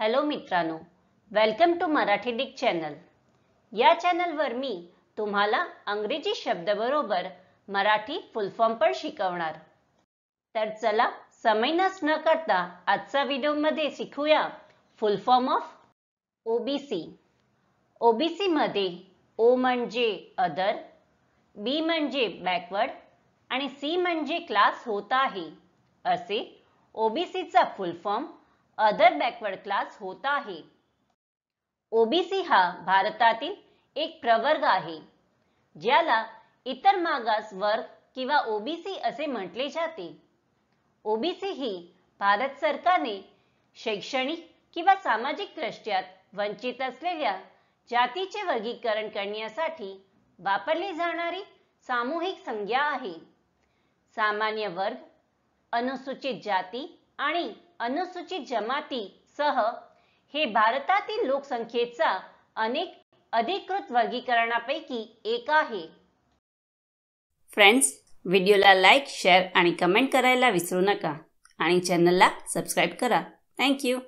hello मित्रांनो welcome to Marathi डिक channel या चॅनलवर मी तुम्हाला अंग्रेजी बरोबर मराठी फुल फॉर्म पण शिकवणार तर चला समय नस न करता आजचा व्हिडिओ मध्ये शिकूया full form of OBC OBC मध्ये ओ म्हणजे अदर बी म्हणजे बॅकवर्ड आणि सी म्हणजे क्लास होत आहे असे ओबीसीचा फॉर्म अदर बॅकवर्ड क्लास होता आहे ओबीसी हा भारतातील एक प्रवर्ग आहे ज्याला इतर मागास वर्ग किंवा ओबीसी असे म्हटले जाते ओबीसी ही भारत सरकारने शैक्षणिक किंवा सामाजिक दृष्ट्यात वंचित असलेल्या जातीचे वर्गीकरण करण्यासाठी वापरली जाणारी सामूहिक संज्ञा आहे सामान्य वर्ग अनुसूचित जाती आणि अनुसूचित जमाती सह हे भारतातील लोकसंख्येचा अनेक अधिकृत वर्गीकरणापैकी एक आहे फ्रेंड्स व्हिडिओला लाईक शेअर आणि कमेंट करायला विसरू नका आणि चॅनलला सबस्क्राईब करा थँक्यू